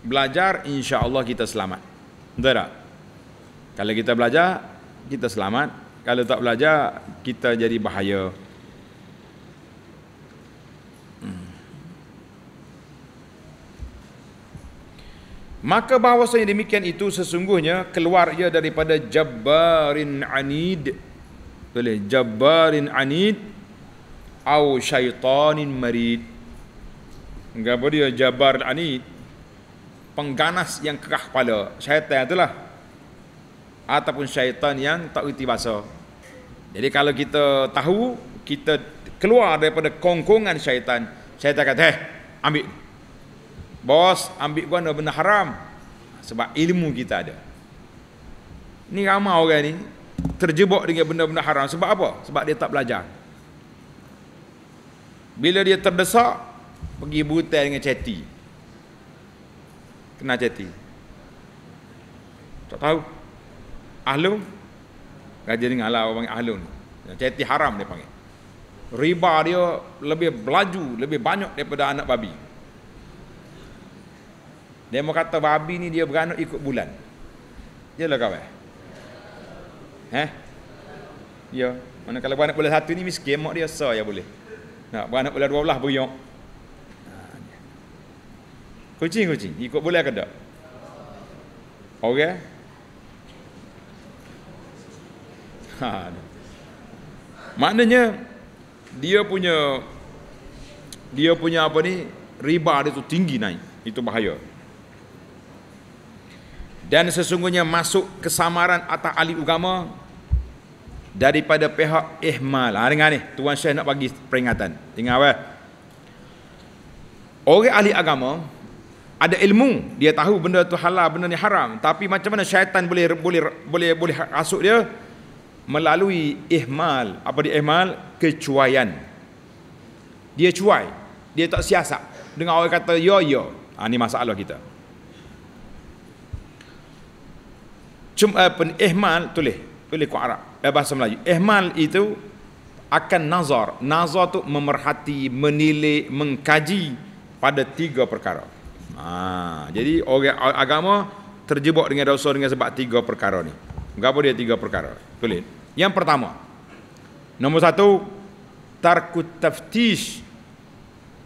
belajar insya-Allah kita selamat. Betul tak? Kalau kita belajar kita selamat kalau tak belajar kita jadi bahaya hmm. Maka bahawasanya demikian itu sesungguhnya keluar ia daripada Jabbarin Anid. Boleh Jabbarin Anid atau syaitanin marid. Enggak boleh Jabbar Anid. Pengganas yang kerah kepala. Syaitan itulah ataupun syaitan yang tak reti bahasa. Jadi kalau kita tahu, kita keluar daripada kongkongan syaitan. Syaitan kata, eh, ambil. Bos, ambil gua benda haram. Sebab ilmu kita ada. Ni ramai orang ni, terjebak dengan benda-benda haram. Sebab apa? Sebab dia tak belajar. Bila dia terdesak, pergi butai dengan ceti. Kena ceti. Tak tahu ahlun raja dengar lah orang panggil ahlun cetih haram dia panggil riba dia lebih belaju lebih banyak daripada anak babi dia mau kata babi ni dia beranak ikut bulan ya lah kawan eh ya mana kalau beranak bulan satu ni miskin mak dia sah ya boleh nak beranak bulan dua belah beriak kucing-kucing ikut bulan ke tak Okay. ha. maknanya dia punya dia punya apa ni riba dia tu tinggi naik itu bahaya dan sesungguhnya masuk kesamaran atas ahli agama daripada pihak ihmal. Ha, dengar ni, Tuan Syekh nak bagi peringatan. tengah apa? Orang ahli agama ada ilmu, dia tahu benda tu halal, benda ni haram. Tapi macam mana syaitan boleh boleh boleh boleh masuk dia? melalui ihmal apa dia ihmal kecuaian dia cuai dia tak siasat dengan orang kata yo yo ha, ini masalah kita cuma eh, pen ihmal tulis tulis ku Arab eh, bahasa Melayu ihmal itu akan nazar nazar tu memerhati menilai mengkaji pada tiga perkara ha, jadi orang agama terjebak dengan dosa dengan sebab tiga perkara ni Mengapa dia tiga perkara? Tulis. Yang pertama. nomor satu. Tarkut taftish.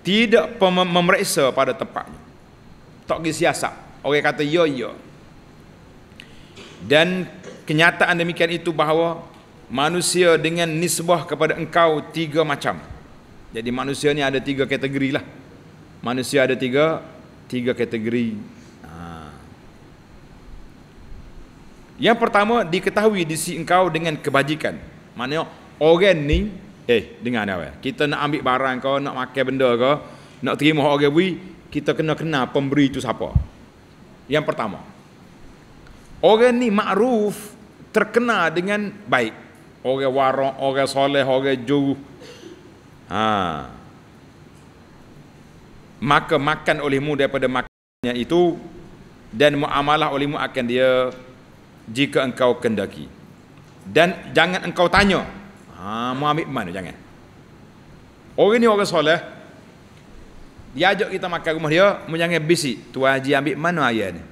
Tidak pem- memeriksa pada tempatnya. Tak pergi siasat. Orang kata yo ya, yo. Ya. Dan kenyataan demikian itu bahawa manusia dengan nisbah kepada engkau tiga macam. Jadi manusia ni ada tiga kategori lah. Manusia ada tiga tiga kategori Yang pertama diketahui di si engkau dengan kebajikan. Maknanya orang ni eh dengar ni awal. Kita nak ambil barang kau, nak makan benda kau, nak terima orang bui, kita kena kenal pemberi itu siapa. Yang pertama. Orang ni makruf terkena dengan baik. Orang warak, orang soleh, orang jujur. Ha. Maka makan olehmu daripada makannya itu dan muamalah olehmu akan dia jika engkau kendaki dan jangan engkau tanya ha mau ambil mana jangan orang ni orang soleh dia ajak kita makan rumah dia menjangan bisi tu haji ambil mana ayah ni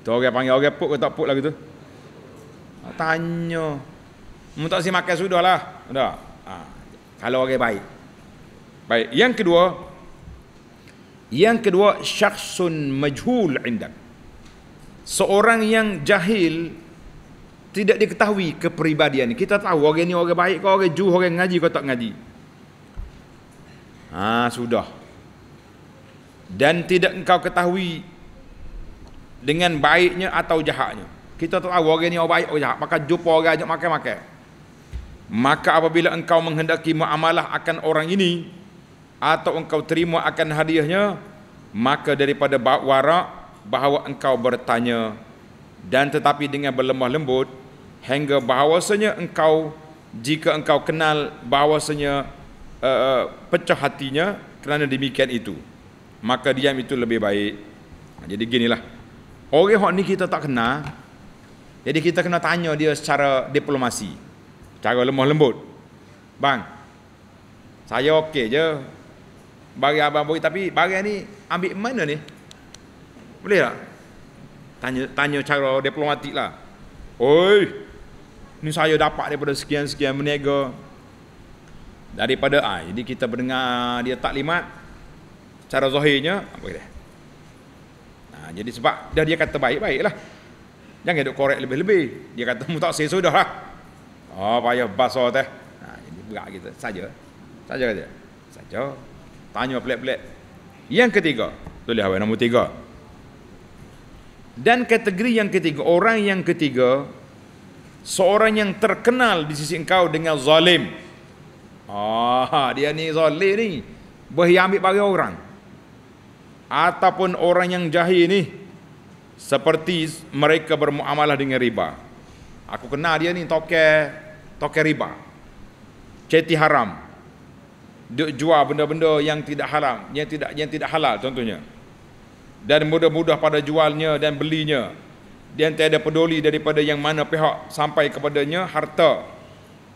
tu orang panggil orang puk ke tak puk lagi tu ha, tanya mu tak si makan sudahlah Ada. ha, kalau orang baik baik yang kedua yang kedua syakhsun majhul indak seorang yang jahil tidak diketahui kepribadian kita tahu orang ni orang baik kau orang juh orang ngaji kau tak ngaji ha sudah dan tidak engkau ketahui dengan baiknya atau jahatnya kita tahu orang ni orang baik orang jahat maka jumpa orang ajak makan-makan maka apabila engkau menghendaki muamalah akan orang ini atau engkau terima akan hadiahnya maka daripada wara bahawa engkau bertanya dan tetapi dengan berlemah lembut hingga bahawasanya engkau jika engkau kenal bahawasanya uh, pecah hatinya kerana demikian itu maka diam itu lebih baik jadi ginilah orang hok ni kita tak kenal jadi kita kena tanya dia secara diplomasi cara lemah lembut bang saya okey je bagi abang bagi tapi bagi ni ambil mana ni boleh tak? Tanya tanya cara diplomatik lah. Oi, ni saya dapat daripada sekian-sekian berniaga. Daripada, ah, ha, jadi kita mendengar dia taklimat. Cara zahirnya, ah, boleh. Ha, jadi sebab dah dia kata baik-baiklah. Jangan duk korek lebih-lebih. Dia kata mutaksir dah lah. Oh, payah basah teh. Ha, jadi berat kita. Saja. Saja saja Saja. Tanya pelik-pelik. Yang ketiga. Tulis apa? Nombor tiga. Nombor tiga. Dan kategori yang ketiga, orang yang ketiga seorang yang terkenal di sisi engkau dengan zalim. Ah, dia ni zalim ni. Boleh ambil bagi orang. Ataupun orang yang jahil ni seperti mereka bermuamalah dengan riba. Aku kenal dia ni toke toke riba. Ceti haram. Dia jual benda-benda yang tidak haram, yang tidak yang tidak halal contohnya dan mudah-mudah pada jualnya dan belinya dan tiada peduli daripada yang mana pihak sampai kepadanya harta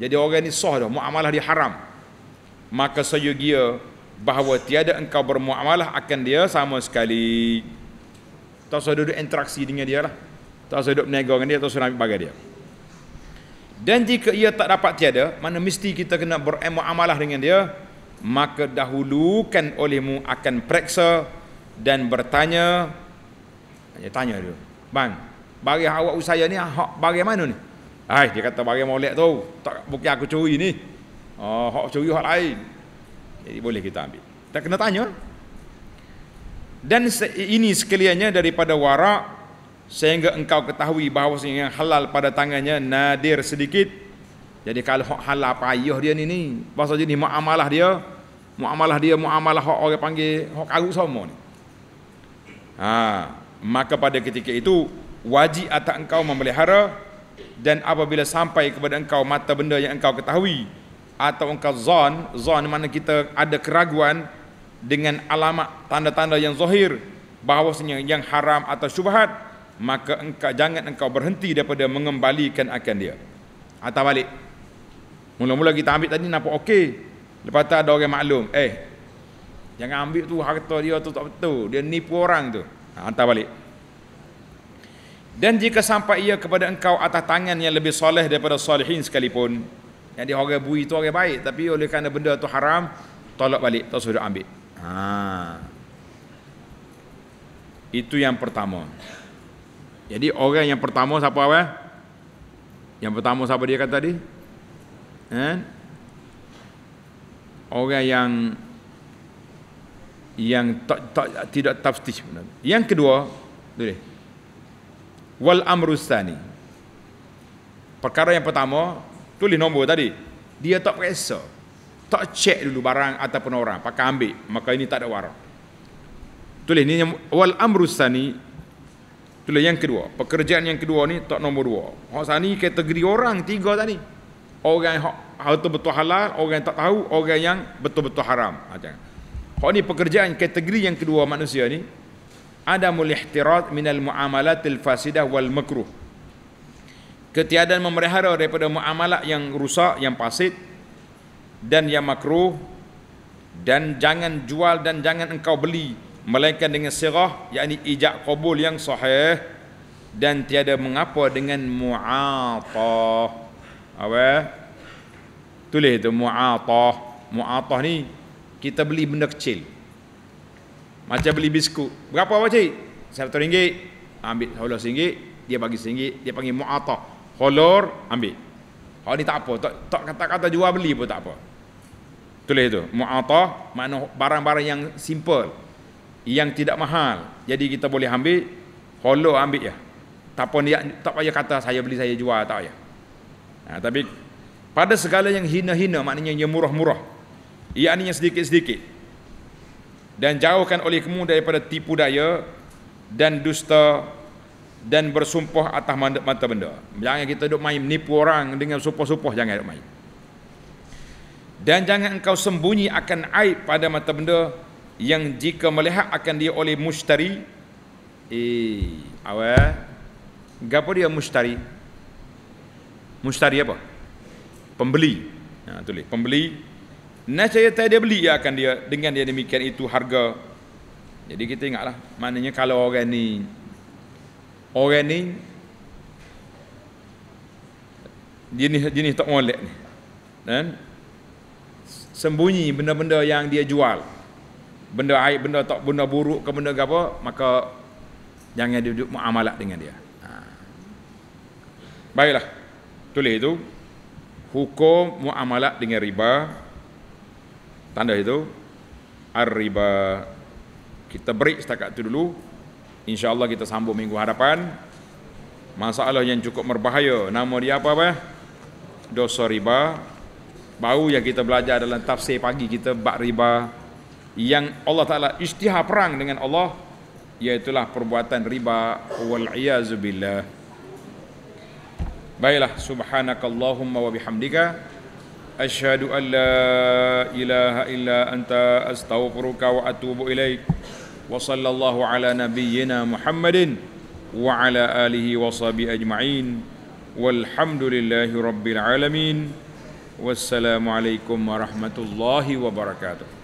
jadi orang ini sah dah muamalah dia haram maka saya gia bahawa tiada engkau bermuamalah akan dia sama sekali tak usah duduk interaksi dengan dia lah tak usah duduk berniaga dengan dia tak usah ambil bagai dia dan jika ia tak dapat tiada mana mesti kita kena bermuamalah dengan dia maka dahulukan olehmu akan periksa dan bertanya dia tanya dia bang bagi awak usaha ni hak bagi ni Hai, dia kata bagi molek tu tak bukan aku curi ni oh, hak curi hak lain jadi boleh kita ambil tak kena tanya dan ini sekaliannya daripada warak sehingga engkau ketahui bahawa yang halal pada tangannya nadir sedikit jadi kalau hak halal payah dia ni ni pasal jadi muamalah dia muamalah dia muamalah hak orang panggil hak karut semua ni Ha, maka pada ketika itu wajib atas engkau memelihara dan apabila sampai kepada engkau mata benda yang engkau ketahui atau engkau zon, zon mana kita ada keraguan dengan alamat tanda-tanda yang zahir bahawasanya yang haram atau syubhat maka engkau jangan engkau berhenti daripada mengembalikan akan dia atau balik mula-mula kita ambil tadi nampak okey lepas tu ada orang maklum eh Jangan ambil tu harta dia tu tak betul. Dia nipu orang tu. Ha, hantar balik. Dan jika sampai ia kepada engkau atas tangan yang lebih soleh daripada solehin sekalipun. yang dia orang bui tu orang baik. Tapi oleh kerana benda tu haram, tolak balik. Tak sudah ambil. Ha. Itu yang pertama. Jadi orang yang pertama siapa apa? Yang pertama siapa dia kata tadi? Eh? Orang yang yang tak, tak, tidak taftish yang kedua boleh wal amrusani. perkara yang pertama tulis nombor tadi dia tak periksa tak cek dulu barang ataupun orang pakai ambil maka ini tak ada warang tulis ini wal amrusani. sani tulis yang kedua pekerjaan yang kedua ni tak nombor dua hak sani kategori orang tiga tadi orang yang betul-betul halal orang yang tak tahu orang yang betul-betul haram macam ha, Oh ni pekerjaan kategori yang kedua manusia ni ada mulihtirat minal muamalatil fasidah wal makruh. Ketiadaan memerihara daripada muamalat yang rusak, yang fasid dan yang makruh dan jangan jual dan jangan engkau beli melainkan dengan sirah yakni ijak qabul yang sahih dan tiada mengapa dengan mu'atah awak tulis itu mu'atah mu'atah ni kita beli benda kecil macam beli biskut berapa pak cik 100 ringgit ambil holor rm dia bagi rm dia panggil muata holor ambil hal ni tak apa tak, tak kata-kata jual beli pun tak apa tulis itu muata makna barang-barang yang simple yang tidak mahal jadi kita boleh ambil holor ambil ya tak pun dia tak payah kata saya beli saya jual tak payah nah, ha, tapi pada segala yang hina-hina maknanya yang murah-murah ia ianya sedikit-sedikit dan jauhkan oleh kamu daripada tipu daya dan dusta dan bersumpah atas mata benda jangan kita duduk main menipu orang dengan sumpah-sumpah jangan duduk main dan jangan engkau sembunyi akan aib pada mata benda yang jika melihat akan dia oleh mustari eh awal gapo dia mustari mustari apa pembeli ha tulis pembeli Nasaya tak dia beli akan dia dengan dia demikian itu harga. Jadi kita ingatlah maknanya kalau orang ni orang ni jenis jenis tak molek ni. Dan sembunyi benda-benda yang dia jual. Benda aib, benda tak benda buruk ke benda apa, maka jangan duduk muamalah dengan dia. Ha. Baiklah. Tulis itu hukum muamalah dengan riba tanda itu ar-riba kita break setakat itu dulu insyaallah kita sambung minggu hadapan masalah yang cukup berbahaya nama dia apa bah? dosa riba Bau yang kita belajar dalam tafsir pagi kita bab riba yang Allah Taala isytihar perang dengan Allah iaitulah perbuatan riba wal iazu baiklah subhanakallahumma wa bihamdika Ashhadu an la ilaha illa anta astaghfiruka wa atubu ilaik. Wa sallallahu ala nabiyyina Muhammadin wa ala alihi wa sahbihi ajma'in. Walhamdulillahirabbil alamin. Wassalamu alaikum warahmatullahi wabarakatuh.